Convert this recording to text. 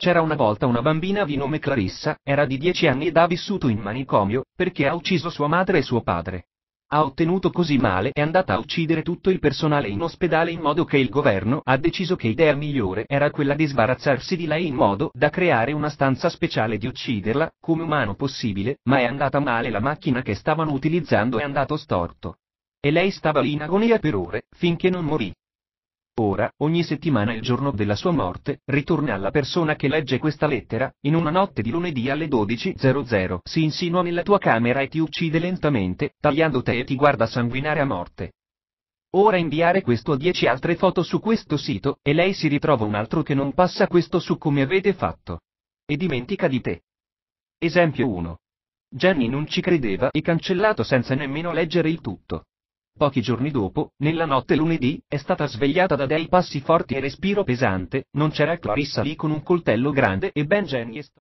C'era una volta una bambina di nome Clarissa, era di 10 anni ed ha vissuto in manicomio, perché ha ucciso sua madre e suo padre. Ha ottenuto così male e è andata a uccidere tutto il personale in ospedale in modo che il governo ha deciso che idea migliore era quella di sbarazzarsi di lei in modo da creare una stanza speciale di ucciderla, come umano possibile, ma è andata male la macchina che stavano utilizzando è andato storto. E lei stava lì in agonia per ore, finché non morì. Ora, ogni settimana il giorno della sua morte, ritorna alla persona che legge questa lettera, in una notte di lunedì alle 12.00, si insinua nella tua camera e ti uccide lentamente, tagliando te e ti guarda sanguinare a morte. Ora inviare questo a 10 altre foto su questo sito, e lei si ritrova un altro che non passa questo su come avete fatto. E dimentica di te. Esempio 1. Jenny non ci credeva e cancellato senza nemmeno leggere il tutto. Pochi giorni dopo, nella notte lunedì, è stata svegliata da dei passi forti e respiro pesante, non c'era Clarissa lì con un coltello grande e ben Jenny